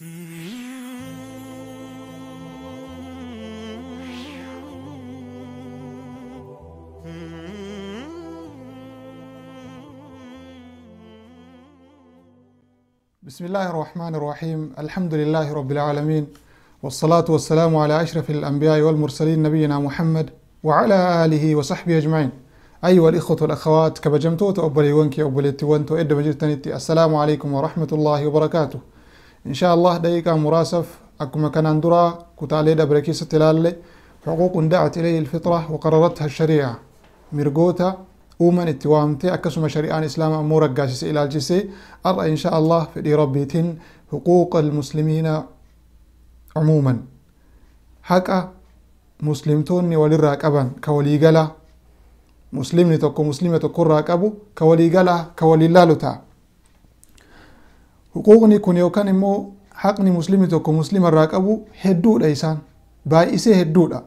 بسم الله الرحمن الرحيم الحمد لله رب العالمين والصلاة والسلام على أشرف الأنبياء والمرسلين نبينا محمد وعلى آله وصحبه أجمعين أيها الإخوة والأخوات كبجمتوت أبلي وانكي أبلي تونتو إد السلام عليكم ورحمة الله وبركاته إن شاء الله دقيقة مراسف أكما كان أندرا كتالي دبركيسة تلالة حقوق دعت إليه الفطرة وقررتها الشريعة مرقوتا أومن التوامتي أكسما شريعة الإسلام أمورا قاسس إلى الجسي أرى إن شاء الله في دي ربيتين حقوق المسلمين عموما هكا مسلمتوني وللراك أبا كولي قلا مسلمني تكو مسلمة كل راك أبو كولي قلا كولي لالو تا huquuqni kun yookaan immoo haqni muslimni مسلم muslima هدو qabu باي isaan هدو hedduudha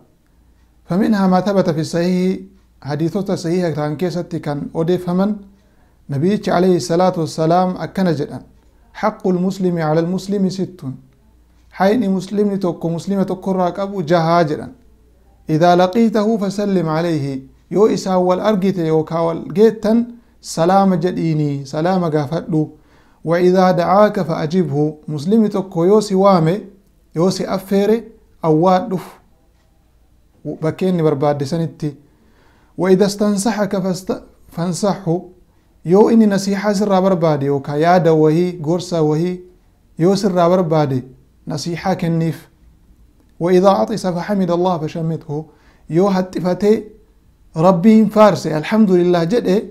فمنها ما ثبت في الصحيح حديثات صحيحة كان كيستي كان أودي فمن نبيك عليه الصلاة والسلام أكن جدا حق المسلم على المسلم ست حين مسلم توكو مسلمة كراك أبو جهاجرا إذا لقيته فسلم عليه يو إسا والأرقيت يو كاول جيتا سلام جديني سلام قافت وإذا دعاك فأجبه مسلم تكو يوسي وامي يوسي أفيري أو وادف بكيني برباد سنتي وإذا استنصحك فاست... فانصحه يو إني نصيحة سر بربادي وكا يادا وهي قرصة وهي يو سر بربادي نصيحة كنيف وإذا عطس فحمد الله فشمته يو هتفتي ربي فارسي الحمد لله جدي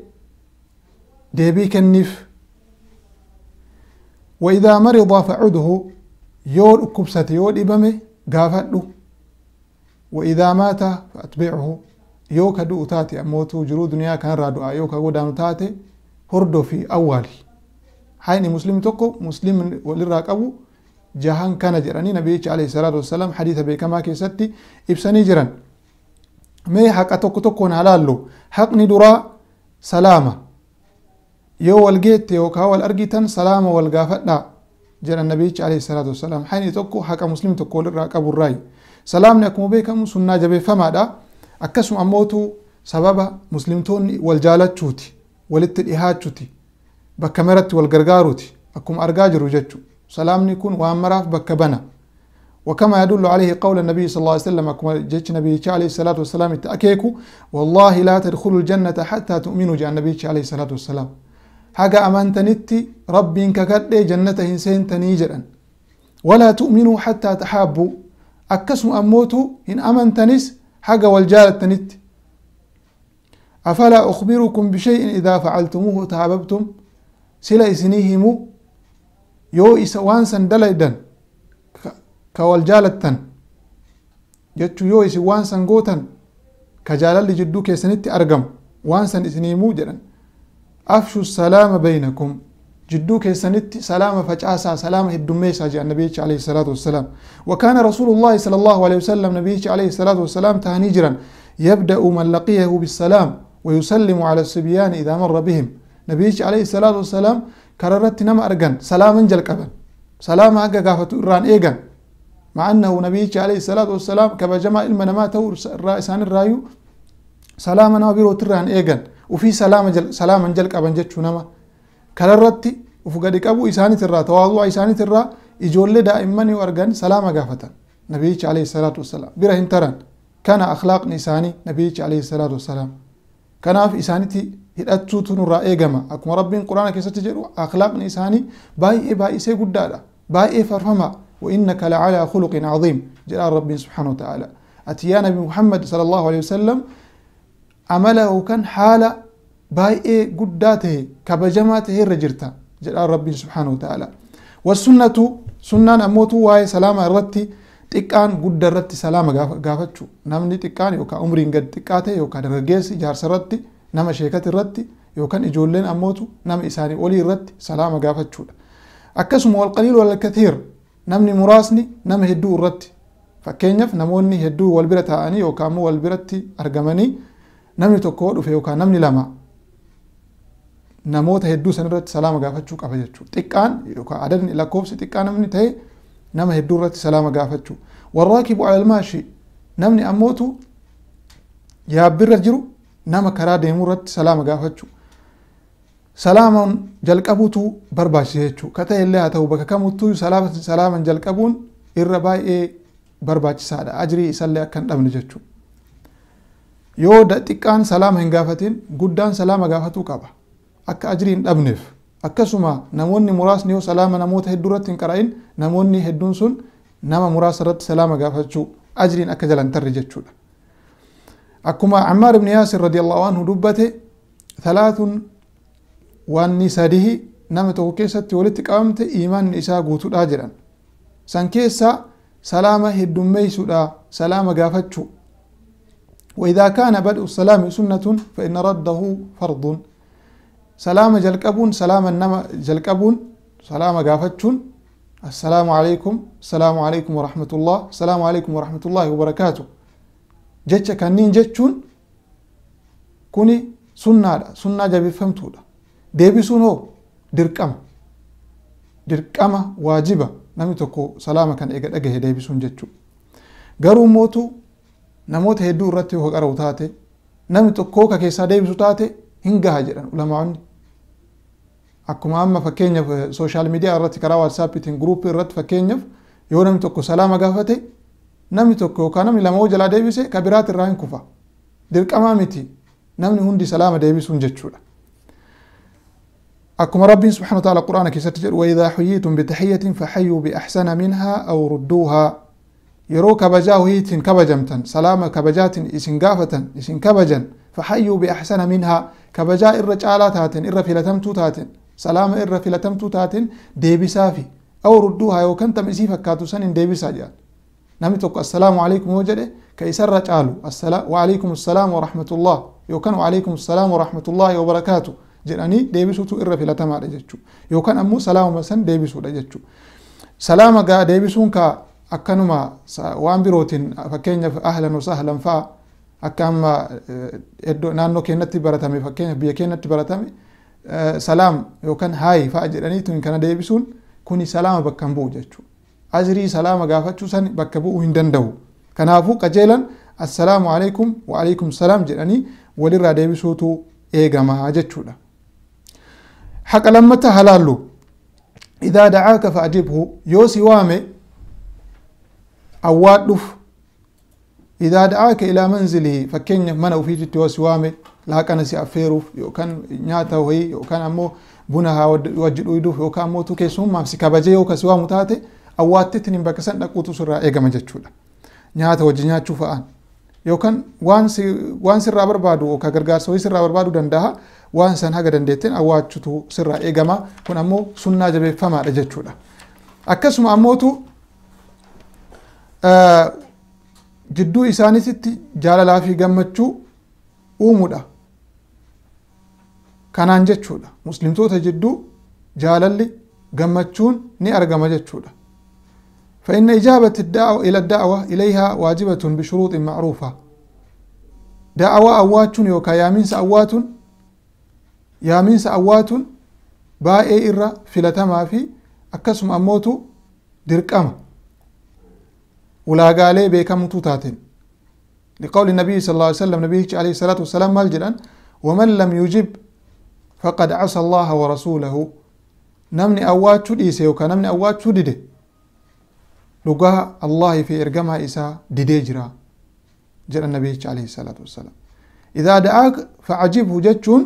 دبي كنيف وإذا مرض فعده يور أكبسة يور إبمه قافده وإذا مات فأتبعه يو كدو تاتي أموتو جرو دنيا كان رادو آيو آه، كدو دانو تاتي هردو في أولي حيني مسلم توكو مسلم ولراك أبو جهان كان جراني نبي عليه الصلاة والسلام حديث بكما كيستي إبساني جران مي حق أتوكو تكون حلالو حق ندرا سلامة يو والجيت يو كهول أرجيتن سلام والجافتنا جرى النبي عليه الصلاة والسلام حين تكو حكى مسلم تقول لك أبو الرأي سلام نكمو بكم سنة جبه فما دا أكسم أموتو سبب مسلمتون والجالة چوتي ولت الإهاد چوتي بكاميرت والقرقاروتي أكم أرقاج رجتشو سلام نكون وامراف بكبنا وكما يدل عليه قول النبي صلى الله عليه وسلم أكم جيش نبي عليه الصلاة تأكيكو والله لا تدخل الجنة حتى تؤمنوا جاء النبي عليه الصلاة والسلام حاجة أمان تنتي ربي إنك قد جنة إنسان تنيجرا ولا تؤمنوا حتى تحابوا أكسم أموتوا إن أمان تنس حاجة والجارة تنتي أفلا أخبركم بشيء إذا فعلتموه تحاببتم سلا إسنيهم يو إسوان سندلئدا كوالجالة تن جتو يو إسوان سنغوتا كجالة لجدوك يسنتي أرقم وانسا إسنيمو جرن أفشو السلام بينكم جدو كيسنت سلام فجأسا سلام هدميسا جاء النبي عليه الصلاة والسلام وكان رسول الله صلى الله عليه وسلم نبي عليه الصلاة والسلام تهنيجرا يبدأ من لقيه بالسلام ويسلم على السبيان إذا مر بهم نبي عليه الصلاة والسلام كررت نم أرجن سلام انجل قبل سلام حق قافة إيران إيجن مع أنه نبي عليه الصلاة والسلام كبجمع جمع المنماته الرايو سلام نابيرو تران إيجن وفي سلام جل سلام جل قبن جچو نما كلرتي وف قد قبو إساني ترى تواضع إساني ترى إجول دائما يورغن سلام غافتا نبي عليه الصلاة والسلام برهن ترى كان أخلاق نساني نبي عليه الصلاة والسلام كان في إساني تي hidhattuutu nurraa اكو akkuma القران quraana keessatti jedhu akhlaaqni isaanii باي baay'isee guddaadha باي farfamaa وإنك لعلى خلق عظيم جل ربي سبحانه وتعالى أتيا بمحمد صلى الله عليه وسلم amala yookaan haala baay'ee guddaa ta'e kabajamaa ta'e irra jirta jedhaan rabbiin subhaanahu ta'ala wasunnatu sunnaan ammootu waa'ee salaama irratti xiqqaan gudda irratti salaama gaafachuu namni xiqqaan yookaan umriin gad xiqqaa ta'e yookaan dargaggeessi jaarsa irratti nama sheekati irratti yookaan ijoolleen ammootu nama isaanii olii irratti salaama gaafachuudha akkasuma walqaliil walkathiir namni muraasni nama hedduu irratti fakkeenyaaf namoonni hedduu wal bira taa'anii yookaan ammoo wal biratti argamanii namni tokko dhufe yookaan namni lama namoota hedduu san irratti salaama gaafachuu qaba jechuudha. Xiqqaan yookaan adadni lakkoofsi xiqqaa namni ta'e nama hedduu irratti salaama gaafachuu. Warraakibu alalmaashi namni ammootu yaabbirra jiru nama karaa deemuu irratti salaama gaafachuu. Salaamaan jalqabuutu barbaachisa jechuudha. Ka ta'e illee haa ta'u bakka kamittuu salaaman jalqabuun irra baay'ee barbaachisaadha. Ajrii isallee akka hin dhabne jechuudha. yoo xiqqaan salaama hin gaafatiin guddaan salaama gaafatuu qaba akka ajrii hin dhabneef akkasuma namoonni muraasni yoo salaama namoota hedduu irratti hin qara'in namoonni hedduun sun nama muraasa irratti salaama gaafachuu ajriin akka jalan tarri jechuudha akkuma Ammaar ibn Yaasir radiyallahu anhu dubbate thalaatun waanni sadihi nama tokko keessatti walitti qabamte imaanni isaa guutuudhaa jedhan san keessaa salaama heddummeessuudhaa salaama gaafachuu وإذا كان بدء السلام سنة فإن رده فرض سلام جلقبون سلام النما جلقبون سلام قافتشون السلام عليكم السلام عليكم ورحمة الله السلام عليكم ورحمة الله وبركاته جتش كنين جتشون كوني سنة سنة جابي فهمتو دا ديبي سنو درقم درقم واجبة نمي تكو سلام كان إيقاد أجهي ديبي سن جتشو غرو موتو نموت هدو راتي هو قرو تاتي نمتو كوكا كيسا ديم سو تاتي هنگا هجران علماء اكما اما فاكينيا في سوشال ميديا راتي كراوا سابتين تين رات فاكينيا يو نمتو كو سلامة غافتي نمتو كوكا نمي لمو جلا ديمي سي كابرات الرهن كوفا دير كما ميتي نمني هندي سلامة ديمي سون جتشولا أكما ربي سبحانه وتعالى قرآن كيسا تجر وإذا حييتم بتحية فحيوا بأحسن منها أو ردوها يرو كبجاه هيتن كبجمتا سلام كبجات إسن قافة إسن كبجا فحيوا بأحسن منها كبجاء الرجالاتات إر في لتمتوتات سلام إر في لتمتوتات ديبي سافي أو ردوها يو كنت مزيفة كاتوسن ديبي ساجا نمتوك السلام عليكم وجده كيسر رجالو وعليكم السلام ورحمة الله يو كان وعليكم السلام ورحمة الله وبركاته جلاني ديبي سوتو إر في لتمتوتات يو كان أمو سلام مسن ديبي سوتو سلام قا ديبي akkanuma waan birootiin fakkeenyaaf ahlan wasahlan fa'a akka amma naannoo keenyatti baratame fakkeenyaaf biyya keenyatti baratame salaam yookaan haayi fa'a jedhaniitu kana deebisuun kuni salaama bakka hin bu'u jechuudha. Ajrii salaama gaafachuu san bakka bu'u hin danda'u. Kanaafuu qajeelan assalaamu alaikum wa alaikum salaam jedhanii walirraa deebisuutu eegamaa jechuudha. Haqa lammata halaallu. Idaa dacaa fa'a ajibhu yoo si waame awwaadhuuf ida da'aaka ila manzilihi fakkeenyaaf mana ofiititti hoos waame laaqana si affeeruuf yookaan nyaata wayii yookaan ammo buna ha wajji dhuyduuf yookaan ammoo tu keessummaaf si kabaje yookaan si waamu taate awwaattitti hin bakka san dhaquutu surraa eegama jechuudha. Nyaata wajji nyaachuu fa'aan yookaan waan sirraa barbaadu yookaan gargaarsa wayii sirraa barbaaduu danda'a waan san haga dandeettiin awwaachutu sirraa eegama kun ammoo sunnaa jabeeffamaadha jechuudha. Akkasuma ammootu jidduu isaanisitti jaalalaa fi gammachuu uumuudha kanaan jechuudha muslimtoota jidduu jaalalli gammachuun ni argama jechuudha فإن إجابة الدعوة إلى الدعوة إليها واجبة بشروط معروفة دعوة أوات يوكا يامينس أوات يامينس أوات بائي إرى فلتما في أكسم أموت دركما ulaagaalee beekamtuu taateen لقول النبي صلى الله عليه وسلم نبيه عليه الصلاة والسلام مال جلان ومن لم يجب فقد عصى الله ورسوله نمني أوات إيسا يوكا نمني أوات ديده لغا الله في إرقامها إيسا ديده جرا جل النبي عليه الصلاة والسلام إذا دعاك فعجبه جتشون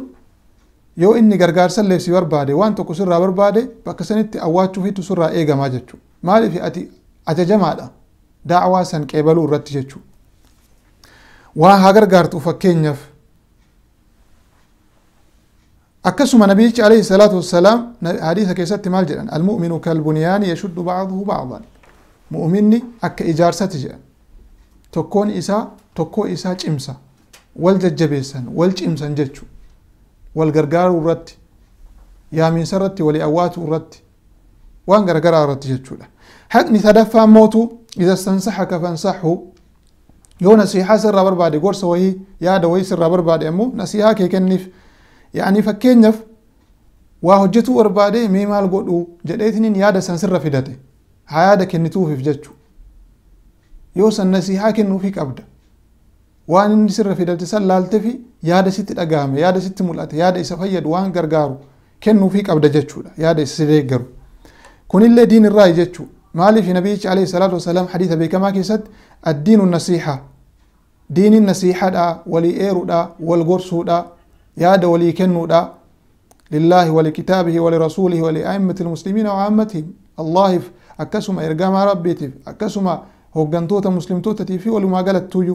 yoo inni gargaarsa leebsi barbaade waan tokko sirraa بكسنتي bakka sanitti awwaachuu fitu sirraa eegamaa jechuudha في اتي اتجمع da'waa san qeebaluu irratti jechuudha. Waa haa gargaartu fakkeenyaaf akkasuma nabiyyichi alayhi salaatu wassalaam hadiisa keessatti maal jedhan almu'minu kalbunyaani yashuddu ba'aduhu ba'adan mu'minni akka ijaarsati jedhan tokkoon isaa tokkoo isaa cimsa wal jajjabeessan wal cimsan jechuudha wal gargaaruu irratti yaamiinsa irratti walii awwaatuu irratti waan garagaraa irratti jechuudha haqni sadaffaa mootuu إذا استنصحك فانصحه يو نصيحة سر بربادي قرص وهي يا دوي سر بربادي أمو نصيحة كي كنف يعني فكينف وهجتو بربادي مي مال قدو جديتنين يا دا سنسر فدته هيا دا كنتو في فجتو يو سن نصيحة كنو فيك أبدا وان نسر فدته سلالت في يا دا ست الأقام يا دا ست ملأت يا دا إسفيد وان قرقارو كنو فيك أبدا جتشو يا دا إسفيد كن اللي دين الرأي جتشو مالف نبي عليه الصلاة والسلام حديث أبي كما كيست الدين النصيحة دين النصيحة دا وليئر دا والقرس دا ياد وليكن دا لله ولكتابه ولرسوله ولأئمة المسلمين وعامتهم الله أكسما إرقام ربيتي أكسما هقنطوتا مسلمتوتا تيفي ولما قالت تويو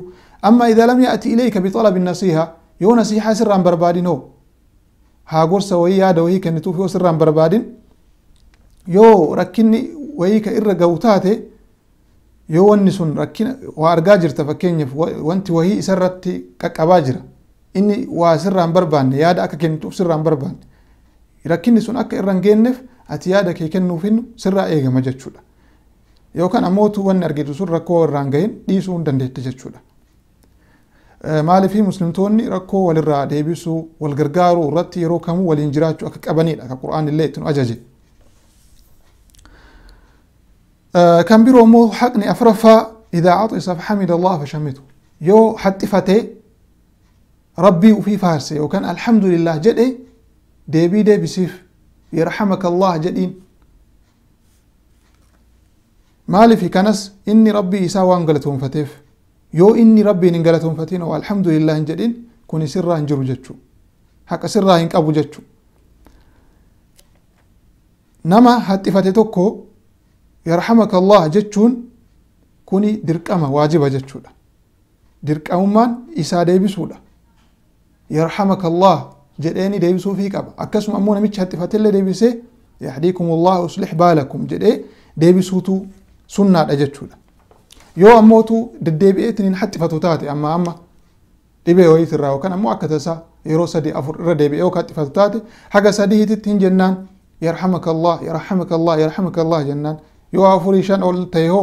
أما إذا لم يأتي إليك بطلب النصيحة يو نصيحة سرا بربادين هو ها قرس وهي ياد وهي كنتو في سرا بربادين يو ركني wayii ka irra ga'u taate yoo wanni sun rakkina waa argaa jirta fakkeenyaaf wanti wahii isa qaqqabaa jira inni waa sirraan barbaanne yaada akka kennuuf sirraan barbaanne rakkinni sun akka irra hin ati yaada kee kennuuf sirraa eegama jechuudha yookaan wanni argitu sun rakkoo irraan gahin dhiisuu hin jechuudha. rakkoo walirraa deebisuu wal irratti yeroo kamuu waliin jiraachuu akka qabanidha akka qura'aan illee itti ajaje. آه، كان بيرو مو حقني أفرفا إذا عطي عطس حمد الله فشمته يو حتى فتي ربي وفي فارسي وكان الحمد لله جدي ديبي دي بسيف يرحمك الله جدين مالي في كنس إني ربي إسا أنقلتهم فتيف يو إني ربي إن فتين والحمد لله جدين كوني سرا انجرو جتشو هكا سرا هنك أبو جتشو نما حتى فتي توكو يرحمك الله جتشون كوني درقمة واجبة جتشولا dirqamummaan isaa deebisuudha yarhamaka allah jedheeni deebisuufii qaba akkasuma ammoo namicha haxifatellee deebisee yahdiikum allah uslix baalakum jedhee deebisuutu sunnaadha jechuudha yoo ammootu deddeebi'eetiin hin haxifatu taate amma amma dhibee wayiit irraa yookaan ammoo akka tasaa yeroo sadii afur irra deebi'ee yookaan haxifatu taate haga sadiititti hin jennaan yarhamaka allah yarhamaka allah yarhamaka allah jennaan يوافريشان أول تيهو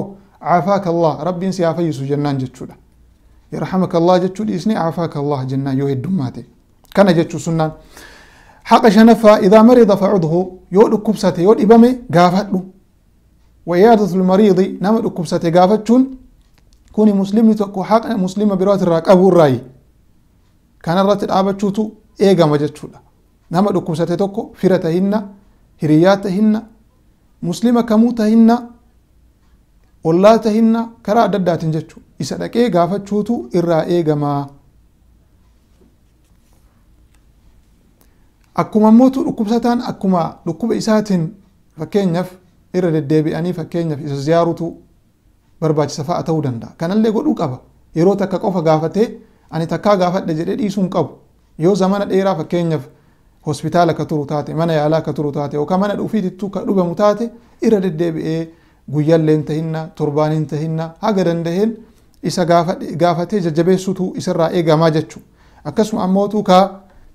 عافاك الله ربي إنسي عافي جنان جتشولا يرحمك الله جتشولي إسني عافاك الله جنان يوه الدماتي كان جتشو سنان حق شنفا إذا مريض فعضه يقول كبساتي يقول إبامي قافت وإيادة المريض نمت كبساتي قافت شون كوني مسلم نتوكو حق مسلم برات الراك أبو الرأي كان الرات الآبت شوتو إيقا مجتشولا نمت كبساتي توكو فرتهن هرياتهن muslima kamuu tahinna ollaa tahinna karaa adda addaatiin jechuudha isa dhaqee gaafachuutu irraa eegamaa. Akkuma mootu dhukkubsataan akkuma dhukkuba isaatiin fakkeenyaaf irra deddeebi'anii fakkeenyaaf isa ziyaarutu barbaachisa fa'a ta'uu danda'a. Kanallee godhuu qaba. Yeroo takka qofa gaafatee ani takkaa gaafadhe jedhee dhiisuu hin qabu. Yoo zamana dheeraa fakkeenyaaf hospitala turuu taate mana yaalaka turuu taate yookaan mana dhufiitittuu ka dhugamu taate irra deddeebi'ee guyyaalleen tahinna torbaaniin tahinna haga dandaheen isa gaafatee jajjabeessutu isarraa eegamaa jechu akkasuma ammootu ka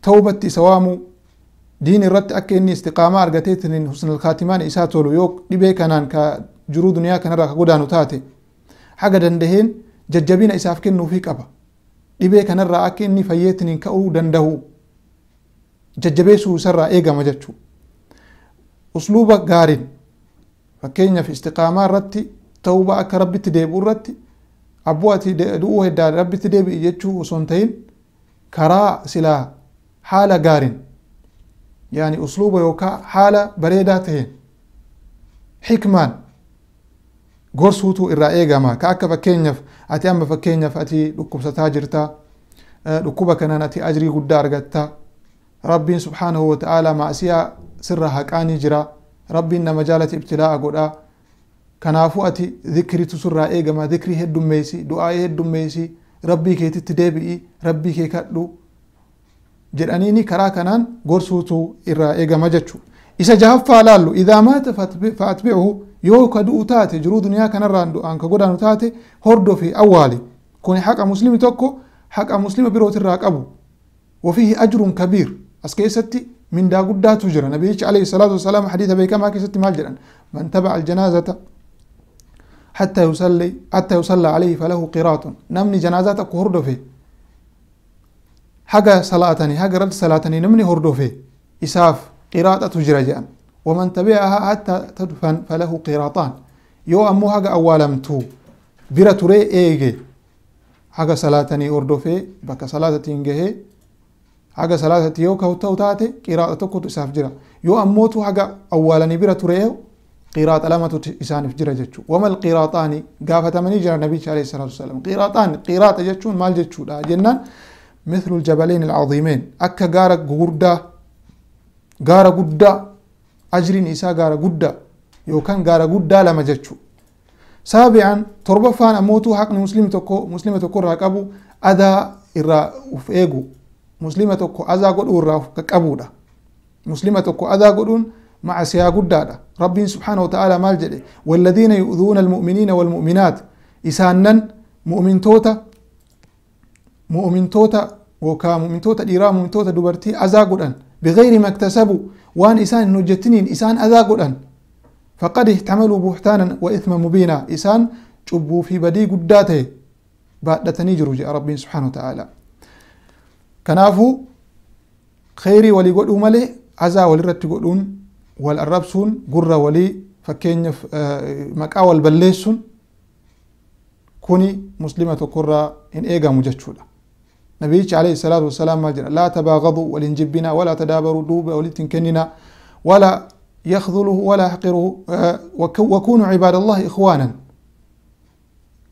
ta'ubatti isa waamu diin irratti akka inni istiqaamaa argateetiin husnal isaa tolu yoo dhibee kanaan ka jiruu duniyaa kanarraa ka godaanu taate haga dandaheen jajjabina isaaf kennuufii qaba dhibee kanarraa akka inni fayyeetiin ka'uu danda'u jajjabeessuu isarraa eegama jechuu usluuba gaariin fakkeenyaaf istiqaamaa irratti tauba akka rabbitti deebi'u irratti abbuu ati du'uu heddaa rabbitti deebi'i jechuu osoo hin ta'in karaa silaa haala gaariin yaani usluuba yookaa haala bareedaa taheen xikmaan gorsuutu irraa eegama ka akka fakkeenyaaf ati amma fakkeenyaaf ati dhukkubsataa jirta dhukkuba kanaan ati ajrii guddaa argattaa rabbiin subhaanahu wata'aalaa maasiyaa sirra haqaanii jira rabbiin nama jaalate ibtilaa'a godha kanaafuu ati dhikritu surraa eegama dhikrii heddummeeysi du'aa heddummeeysi rabbii keetitti deebi'i rabbii kee kadhu jedhaniini karaa kanaan gorsuutu irraa eegama jechuu isa jahaffaa laallu idaa maata faatbicuhu yoo ka du'u taate jiruu duniyaa kanarraan du'aan ka godaanu taate hordofi awwaali kun haqa muslimi tokko haqa muslima birootirraa qabu wafiihi ajrun kabiir أسكي ستي من دا قد تجرى نبي عليه الصلاة والسلام حديث بيكما كي ستي مالجرا من تبع الجنازة حتى يصلي حتى يصلى عليه فله قراط نمني جنازات كهردو في حقا صلاتني حقا رد صلاتني نمني هردو في إساف قراطة تجرى ومن تبعها حتى تدفن فله قراطان يو أمو حقا أولم تو بيرتوري إيجي حقا صلاتني أردو في بك صلاتة إنجي حاجة صلاة تيو كهوتة وتعته قراءة تكوت إساف جرا يو أموتو حاجة أولا نبيرة تريه قراءة لما تسان في جرا جتشو وما القراءة تاني قافة مني جرا النبي صلى الله عليه وسلم قراءة تاني قراءة جتشو ما الجتشو لا جنان مثل الجبلين العظيمين أكا قارة قردة قارة قردة أجري نساء قارة قردة يو كان قارة قردة لما جتشو سابعا تربة فان أموتو حق مسلمة تكو مسلم تكو راكبو أذا إرا وفئيقو muslima tokko azaa godhuu irraa qaqqabudha muslima tokko azaa godhuun macasiyaa guddaadha rabbiin subxaana wataaala maal jedhe walladiina yu'duuna almu'miniina waalmu'minaat isaannan mu'mintoota mu'mintoota yookaa mu'mintoota dhiiraa mu'mintoota dubartii azaa godhan bigayri maktasabu waan isaan hin hojjetiniin isaan azaa godhan faqad ihtamaluu buhtaanan wa ithma mubiinaa isaan cubbuu fi badii guddaa ta'e baadhatanii jiru jedha rabbiin subxaana wataaala كنافو خيري ولي قد أمالي عزا ولي رتي قد أم قرر ولي فكين آه مكا والبليسون كوني مسلمة قرر إن إيغا مجتشولا نبيك عليه الصلاة والسلام ما جرى لا تباغضوا ولنجبنا ولا تدابروا دوبا ولتنكننا ولا يخذله ولا يحقره وكونوا عباد الله إخوانا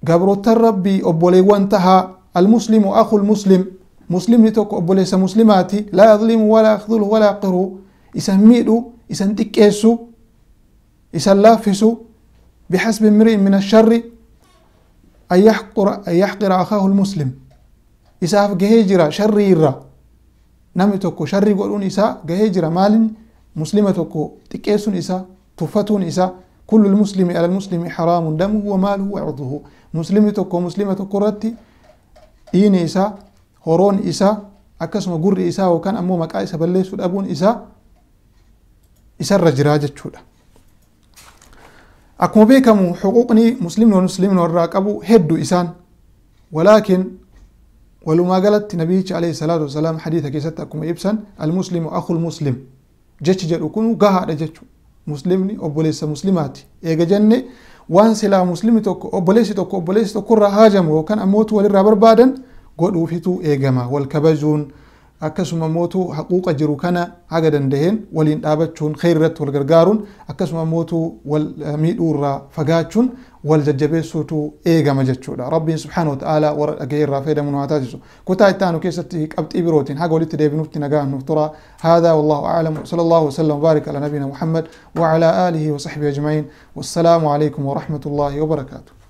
قبرو تربي أبولي وانتهى المسلم أخو المسلم مسلمني توك أبوليس مسلماتي لا يظلم ولا يخذل ولا يقر إسان ميدو إسان تكيسو إسان لافسو بحسب امرئ من الشر أن يحقر أن يحقر أخاه المسلم إساف جهجرة شريرة نمي توكو شر يقولون إسا جهجرة نعم مال مسلمة توكو تكيسون إسا تفتون إسا كل المسلم على المسلم حرام دمه وماله وعرضه مسلمة توكو مسلمة توكو رتي دين إسا هورون إسا أكسما قر إسا وكان أمو مكا إسا بلي سود أبون إسا إسا الرجراجة تشودا أكما بيكمو حقوقني مسلمين ومسلمين والراكبو هدو إسان ولكن ولو ما قالت نبي عليه الصلاة والسلام حديث كيسات أكما إبسان المسلم أخو المسلم جتش جر أكونو قاها رجتش مسلمني أو بوليس مسلماتي إيجا جنة وان سلا مسلمي توكو أو بوليس توكو أو بوليس توكو راهاجم وكان أموت والرابر بعدن قد وفيتو إيجاما والكباجون أكسما موتو حقوق جرو كان عقدا دهين ولين آبتشون خيرت والقرقارون أكسما موتو والميلورا فقاتشون والججبي سوتو إيجا مجتشو ربي سبحانه وتعالى ورقير رافيدا من واتاجسو كتا اتانو كيستي كبت إبروتين حقو لتي دي بنوتي نقاه نفترى هذا والله أعلم صلى الله وسلم وبارك على نبينا محمد وعلى آله وصحبه أجمعين والسلام عليكم ورحمة الله وبركاته